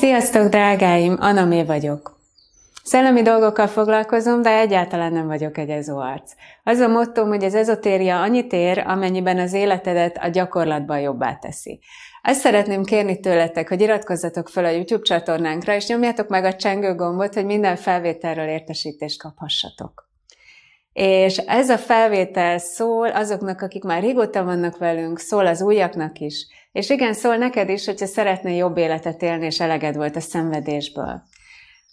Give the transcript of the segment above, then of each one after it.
Sziasztok, drágáim! Anamé vagyok. Szellemi dolgokkal foglalkozom, de egyáltalán nem vagyok egy ezóarc. Az a mottom, hogy az ezotéria annyit ér, amennyiben az életedet a gyakorlatban jobbá teszi. Ezt szeretném kérni tőletek, hogy iratkozzatok fel a YouTube csatornánkra, és nyomjátok meg a csengő gombot, hogy minden felvételről értesítést kaphassatok. És ez a felvétel szól azoknak, akik már régóta vannak velünk, szól az újaknak is. És igen, szól neked is, hogyha szeretnél jobb életet élni, és eleged volt a szenvedésből.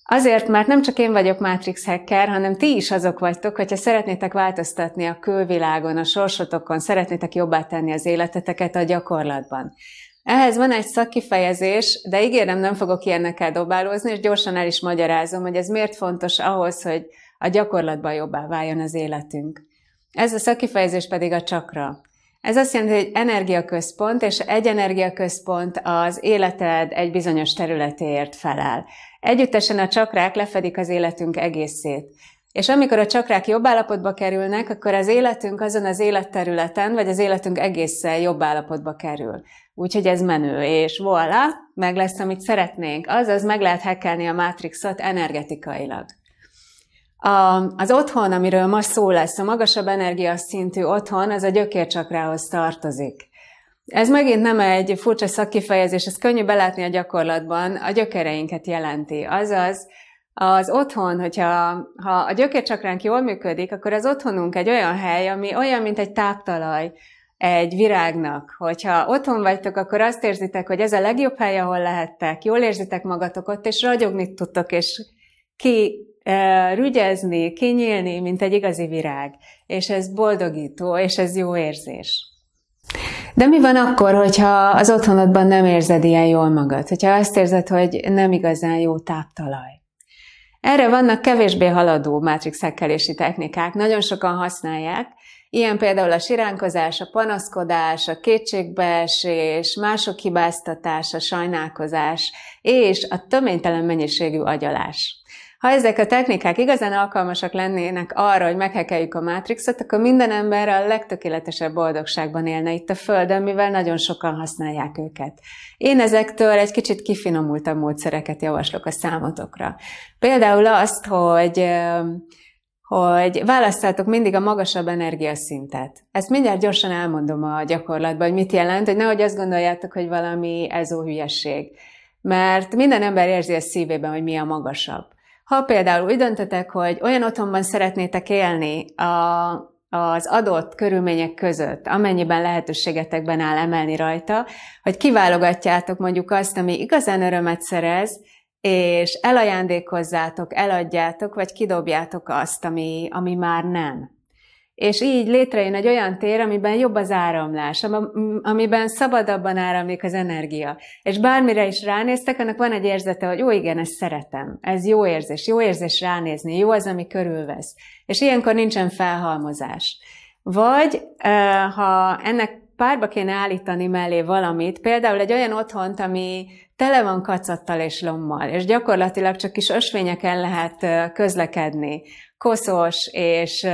Azért, mert nem csak én vagyok Matrix hacker, hanem ti is azok vagytok, hogyha szeretnétek változtatni a külvilágon, a sorsotokon, szeretnétek jobbá tenni az életeteket a gyakorlatban. Ehhez van egy szakkifejezés, de ígérem, nem fogok ilyenekkel dobálózni, és gyorsan el is magyarázom, hogy ez miért fontos ahhoz, hogy a gyakorlatban jobbá váljon az életünk. Ez a szakifejezés pedig a csakra. Ez azt jelenti, hogy egy energiaközpont, és egy energiaközpont az életed egy bizonyos területéért felel. Együttesen a csakrák lefedik az életünk egészét. És amikor a csakrák jobb állapotba kerülnek, akkor az életünk azon az életterületen, vagy az életünk egészen jobb állapotba kerül. Úgyhogy ez menő, és voilà, meg lesz, amit szeretnénk. Azaz meg lehet hekelni a mátrixot energetikailag. A, az otthon, amiről most szó lesz, a magasabb energiaszintű otthon, az a gyökércsakrához tartozik. Ez megint nem egy furcsa szakkifejezés, ez könnyű belátni a gyakorlatban, a gyökereinket jelenti. Azaz, az otthon, hogyha ha a gyökércsakránk jól működik, akkor az otthonunk egy olyan hely, ami olyan, mint egy táptalaj egy virágnak. Hogyha otthon vagytok, akkor azt érzitek, hogy ez a legjobb hely, ahol lehettek, jól érzitek magatokat és ragyogni tudtok, és ki rügyezni, kinyílni, mint egy igazi virág. És ez boldogító, és ez jó érzés. De mi van akkor, hogyha az otthonodban nem érzed ilyen jól magad? Hogyha azt érzed, hogy nem igazán jó táptalaj? Erre vannak kevésbé haladó mátrixekkelési technikák, nagyon sokan használják, ilyen például a siránkozás, a panaszkodás, a kétségbeesés, mások hibáztatása, sajnálkozás és a töménytelen mennyiségű agyalás. Ha ezek a technikák igazán alkalmasak lennének arra, hogy meghekeljük a mátrixot, akkor minden ember a legtökéletesebb boldogságban élne itt a Földön, mivel nagyon sokan használják őket. Én ezektől egy kicsit kifinomultabb módszereket javaslok a számotokra. Például azt, hogy hogy választátok mindig a magasabb energiaszintet. Ezt mindjárt gyorsan elmondom a gyakorlatban, hogy mit jelent, hogy nehogy azt gondoljátok, hogy valami ezó hülyesség. Mert minden ember érzi a szívében, hogy mi a magasabb. Ha például úgy döntetek, hogy olyan otthonban szeretnétek élni a, az adott körülmények között, amennyiben lehetőségetekben áll emelni rajta, hogy kiválogatjátok mondjuk azt, ami igazán örömet szerez, és elajándékozzátok, eladjátok, vagy kidobjátok azt, ami, ami már nem és így létrejön egy olyan tér, amiben jobb az áramlás, amiben szabadabban áramlik az energia. És bármire is ránéztek, annak van egy érzete, hogy jó, igen, ezt szeretem, ez jó érzés, jó érzés ránézni, jó az, ami körülvesz. És ilyenkor nincsen felhalmozás. Vagy ha ennek párba kéne állítani mellé valamit, például egy olyan otthont, ami tele van kacattal és lommal, és gyakorlatilag csak kis ösvényeken lehet közlekedni, koszos és,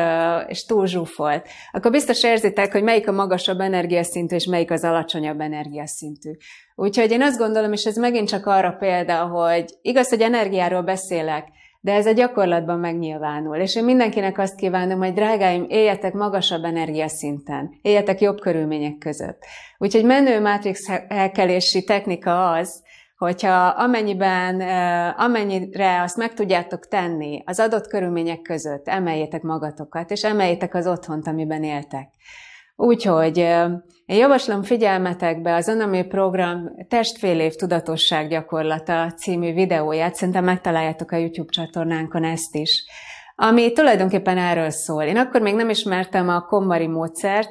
és túl zsúfolt, akkor biztos érzitek, hogy melyik a magasabb energiaszintű, és melyik az alacsonyabb energiaszintű. Úgyhogy én azt gondolom, és ez megint csak arra példa, hogy igaz, hogy energiáról beszélek, de ez a gyakorlatban megnyilvánul. És én mindenkinek azt kívánom, hogy drágáim, éljetek magasabb energiaszinten, éljetek jobb körülmények között. Úgyhogy menő matrix elkelési technika az, hogyha amennyiben, amennyire azt meg tudjátok tenni az adott körülmények között, emeljétek magatokat, és emeljétek az otthont, amiben éltek. Úgyhogy én javaslom figyelmetekbe az Anami Program Testfél év tudatosság gyakorlata című videóját, szerintem megtaláljátok a YouTube csatornánkon ezt is, ami tulajdonképpen erről szól. Én akkor még nem ismertem a kombari módszert,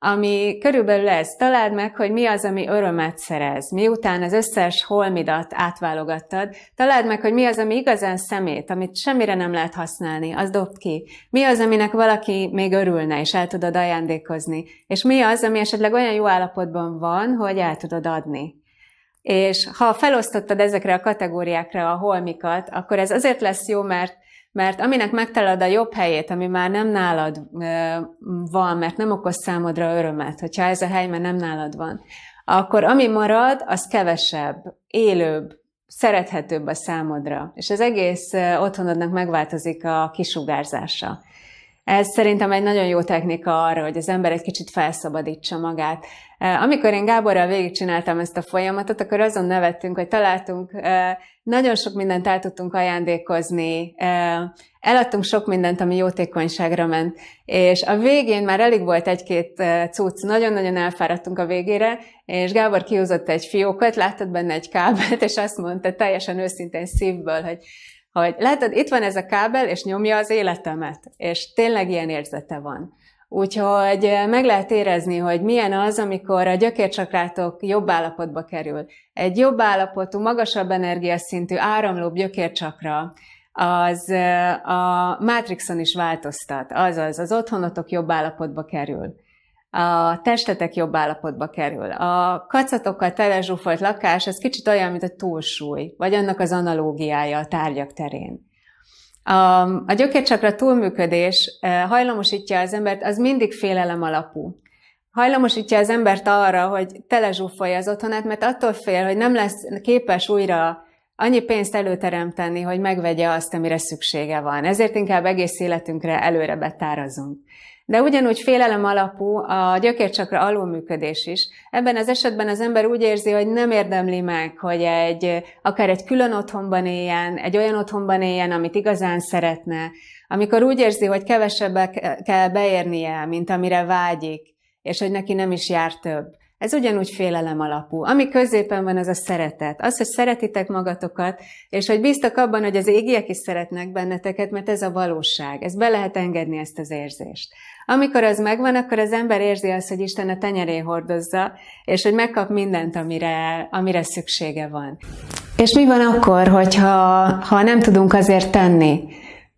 ami körülbelül ez, találd meg, hogy mi az, ami örömet szerez. Miután az összes holmidat átválogattad, találd meg, hogy mi az, ami igazán szemét, amit semmire nem lehet használni, az dobd ki. Mi az, aminek valaki még örülne, és el tudod ajándékozni. És mi az, ami esetleg olyan jó állapotban van, hogy el tudod adni. És ha felosztottad ezekre a kategóriákra a holmikat, akkor ez azért lesz jó, mert mert aminek megtalad a jobb helyét, ami már nem nálad van, mert nem okoz számodra örömet, hogyha ez a hely már nem nálad van, akkor ami marad, az kevesebb, élőbb, szerethetőbb a számodra. És az egész otthonodnak megváltozik a kisugárzása. Ez szerintem egy nagyon jó technika arra, hogy az ember egy kicsit felszabadítsa magát. Eh, amikor én Gáborral végigcsináltam ezt a folyamatot, akkor azon nevettünk, hogy találtunk, eh, nagyon sok mindent el tudtunk ajándékozni, eh, eladtunk sok mindent, ami jótékonyságra ment, és a végén már elég volt egy-két cucc, nagyon-nagyon elfáradtunk a végére, és Gábor kihúzott egy fiókot, láttad benne egy kábelt, és azt mondta teljesen őszintén szívből, hogy hogy látod, itt van ez a kábel, és nyomja az életemet, és tényleg ilyen érzete van. Úgyhogy meg lehet érezni, hogy milyen az, amikor a gyökércsakrátok jobb állapotba kerül. Egy jobb állapotú, magasabb energiaszintű, áramló gyökércsakra az a Matrixon is változtat, azaz az otthonotok jobb állapotba kerül, a testetek jobb állapotba kerül. A kacatokkal tele lakás, ez kicsit olyan, mint a túlsúly, vagy annak az analógiája a tárgyak terén. A gyökércsakra túlműködés e, hajlamosítja az embert, az mindig félelem alapú. Hajlamosítja az embert arra, hogy telezsúfolja az otthonát, mert attól fél, hogy nem lesz képes újra annyi pénzt előteremteni, hogy megvegye azt, amire szüksége van. Ezért inkább egész életünkre előre betárazunk. De ugyanúgy félelem alapú a gyökércsakra alulműködés is. Ebben az esetben az ember úgy érzi, hogy nem érdemli meg, hogy egy, akár egy külön otthonban éljen, egy olyan otthonban éljen, amit igazán szeretne, amikor úgy érzi, hogy kevesebbe kell beérnie, mint amire vágyik, és hogy neki nem is jár több ez ugyanúgy félelem alapú. Ami középen van, az a szeretet. Az, hogy szeretitek magatokat, és hogy bíztak abban, hogy az égiek is szeretnek benneteket, mert ez a valóság. Ez be lehet engedni ezt az érzést. Amikor az megvan, akkor az ember érzi azt, hogy Isten a tenyeré hordozza, és hogy megkap mindent, amire, amire szüksége van. És mi van akkor, hogyha ha nem tudunk azért tenni,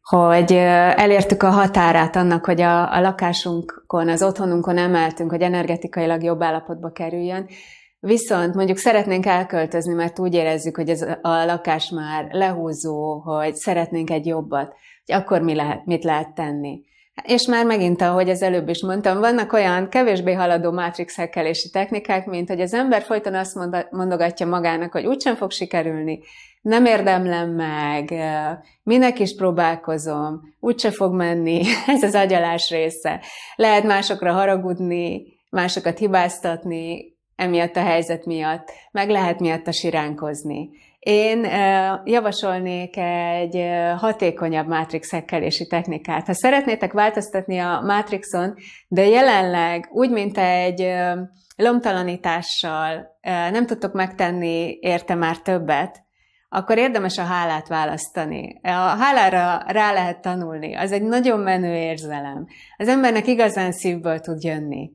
hogy elértük a határát annak, hogy a, a lakásunk lakásunkon, az otthonunkon emeltünk, hogy energetikailag jobb állapotba kerüljön, Viszont mondjuk szeretnénk elköltözni, mert úgy érezzük, hogy ez a lakás már lehúzó, hogy szeretnénk egy jobbat, hogy akkor mi lehet, mit lehet tenni. És már megint, ahogy az előbb is mondtam, vannak olyan kevésbé haladó mátrixhekkelési technikák, mint hogy az ember folyton azt mondogatja magának, hogy úgysem fog sikerülni, nem érdemlem meg, minek is próbálkozom, úgyse fog menni, ez az agyalás része. Lehet másokra haragudni, másokat hibáztatni, emiatt a helyzet miatt, meg lehet miatt a siránkozni. Én javasolnék egy hatékonyabb mátrixhekkelési technikát. Ha szeretnétek változtatni a mátrixon, de jelenleg úgy, mint egy lomtalanítással nem tudtok megtenni érte már többet, akkor érdemes a hálát választani. A hálára rá lehet tanulni. Az egy nagyon menő érzelem. Az embernek igazán szívből tud jönni.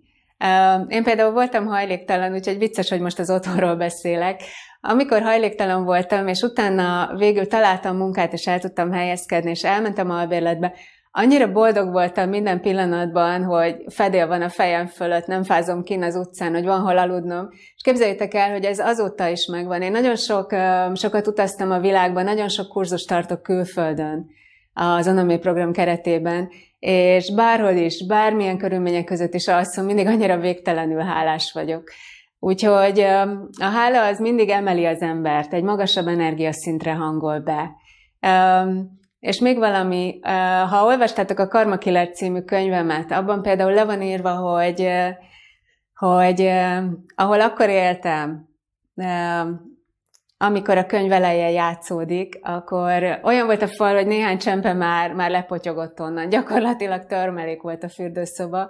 Én például voltam hajléktalan, úgyhogy vicces, hogy most az otthonról beszélek. Amikor hajléktalan voltam, és utána végül találtam munkát, és el tudtam helyezkedni, és elmentem a albérletbe, annyira boldog voltam minden pillanatban, hogy fedél van a fejem fölött, nem fázom kin az utcán, hogy van hol aludnom. És képzeljétek el, hogy ez azóta is megvan. Én nagyon sok, sokat utaztam a világban, nagyon sok kurzust tartok külföldön az Anomé program keretében, és bárhol is, bármilyen körülmények között is alszom, mindig annyira végtelenül hálás vagyok. Úgyhogy a hála az mindig emeli az embert, egy magasabb energiaszintre hangol be. És még valami, ha olvastátok a Karma Killer című könyvemet, abban például le van írva, hogy, hogy ahol akkor éltem, amikor a könyv eleje játszódik, akkor olyan volt a fal, hogy néhány csempe már, már lepotyogott onnan. Gyakorlatilag törmelék volt a fürdőszoba,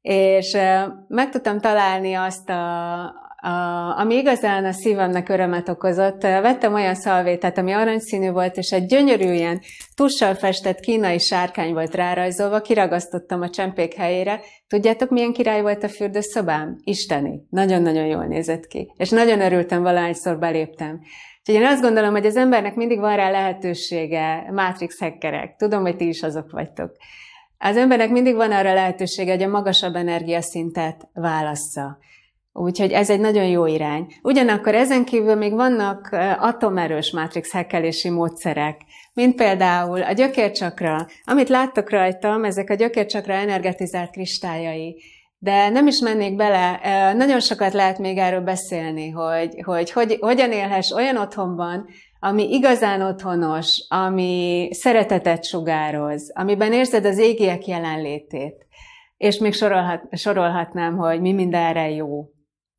és meg tudtam találni azt a, ami igazán a szívemnek örömet okozott, vettem olyan szalvétát, ami aranyszínű volt, és egy gyönyörű ilyen tussal festett kínai sárkány volt rárajzolva, kiragasztottam a csempék helyére. Tudjátok, milyen király volt a fürdőszobám? Isteni. Nagyon-nagyon jól nézett ki. És nagyon örültem, valahányszor beléptem. Úgyhogy én azt gondolom, hogy az embernek mindig van rá lehetősége, Matrix hackerek. Tudom, hogy ti is azok vagytok. Az embernek mindig van arra lehetősége, hogy a magasabb energiaszintet válassza. Úgyhogy ez egy nagyon jó irány. Ugyanakkor ezen kívül még vannak atomerős mátrix hekkelési módszerek, mint például a gyökércsakra. Amit láttok rajtam, ezek a gyökércsakra energetizált kristályai. De nem is mennék bele, nagyon sokat lehet még erről beszélni, hogy, hogy, hogy hogyan élhess olyan otthonban, ami igazán otthonos, ami szeretetet sugároz, amiben érzed az égiek jelenlétét. És még sorolhat, sorolhatnám, hogy mi mindenre jó.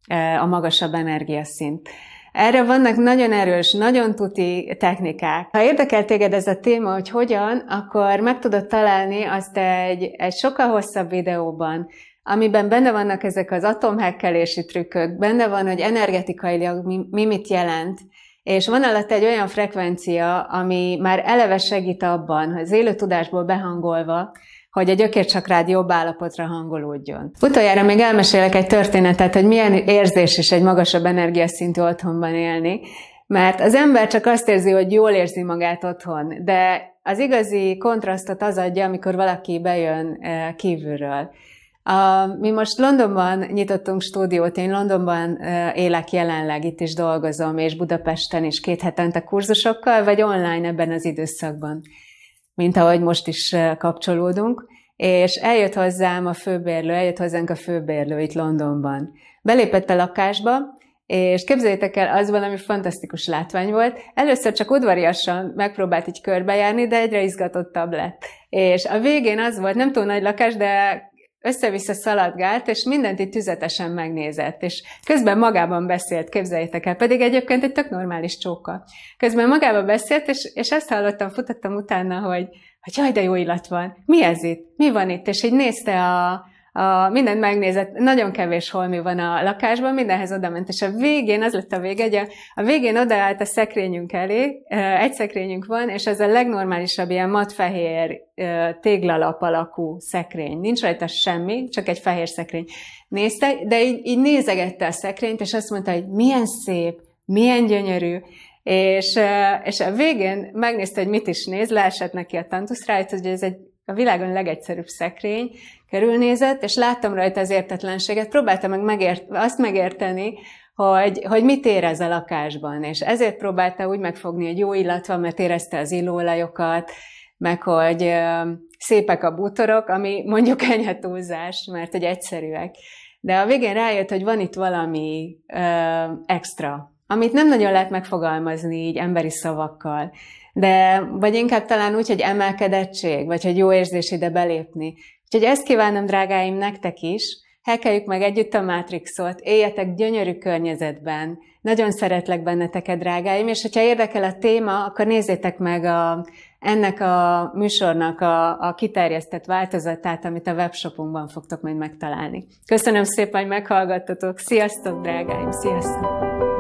E, a magasabb energiaszint. Erre vannak nagyon erős, nagyon tuti technikák. Ha érdekel téged ez a téma, hogy hogyan, akkor meg tudod találni azt egy, egy sokkal hosszabb videóban, amiben benne vannak ezek az atomhekkelési trükkök, benne van, hogy energetikailag mi, mi mit jelent, és van alatt egy olyan frekvencia, ami már eleve segít abban, hogy az élő tudásból behangolva, hogy a gyökércsakrád jobb állapotra hangolódjon. Utoljára még elmesélek egy történetet, hogy milyen érzés is egy magasabb energiaszintű otthonban élni, mert az ember csak azt érzi, hogy jól érzi magát otthon, de az igazi kontrasztot az adja, amikor valaki bejön eh, kívülről. A, mi most Londonban nyitottunk stúdiót, én Londonban eh, élek jelenleg, itt is dolgozom, és Budapesten is két hetente kurzusokkal, vagy online ebben az időszakban mint ahogy most is eh, kapcsolódunk, és eljött hozzám a főbérlő, eljött hozzánk a főbérlő itt Londonban. Belépett a lakásba, és képzeljétek el, az valami fantasztikus látvány volt. Először csak udvariasan megpróbált így körbejárni, de egyre izgatottabb lett. És a végén az volt, nem túl nagy lakás, de össze-vissza szaladgált, és mindent itt tüzetesen megnézett, és közben magában beszélt, képzeljétek el, pedig egyébként egy tök normális csóka. Közben magában beszélt, és, és ezt hallottam, futottam utána, hogy, hogy jaj, de jó illat van, mi ez itt, mi van itt, és így nézte a, a, mindent megnézett, nagyon kevés holmi van a lakásban, mindenhez odament, és a végén, az lett a vége, a, a végén odaállt a szekrényünk elé, egy szekrényünk van, és ez a legnormálisabb ilyen matfehér téglalap alakú szekrény. Nincs rajta semmi, csak egy fehér szekrény. Nézte, de így, így nézegette a szekrényt, és azt mondta, hogy milyen szép, milyen gyönyörű, és, és a végén megnézte, hogy mit is néz, leesett neki a tantuszrájt, hogy ez egy a világon legegyszerűbb szekrény, körülnézett, és láttam rajta az értetlenséget, próbáltam meg megért, azt megérteni, hogy, hogy mit érez a lakásban, és ezért próbálta úgy megfogni, hogy jó illat van, mert érezte az illóolajokat, meg hogy ö, szépek a bútorok, ami mondjuk enyhe túlzás, mert hogy egyszerűek. De a végén rájött, hogy van itt valami ö, extra, amit nem nagyon lehet megfogalmazni így emberi szavakkal de vagy inkább talán úgy, hogy emelkedettség, vagy hogy jó érzés ide belépni. Úgyhogy ezt kívánom, drágáim, nektek is, hekeljük meg együtt a Matrixot, éljetek gyönyörű környezetben. Nagyon szeretlek benneteket, drágáim, és hogyha érdekel a téma, akkor nézzétek meg a, ennek a műsornak a, a kiterjesztett változatát, amit a webshopunkban fogtok majd megtalálni. Köszönöm szépen, hogy meghallgattatok. Sziasztok, drágáim! Sziasztok!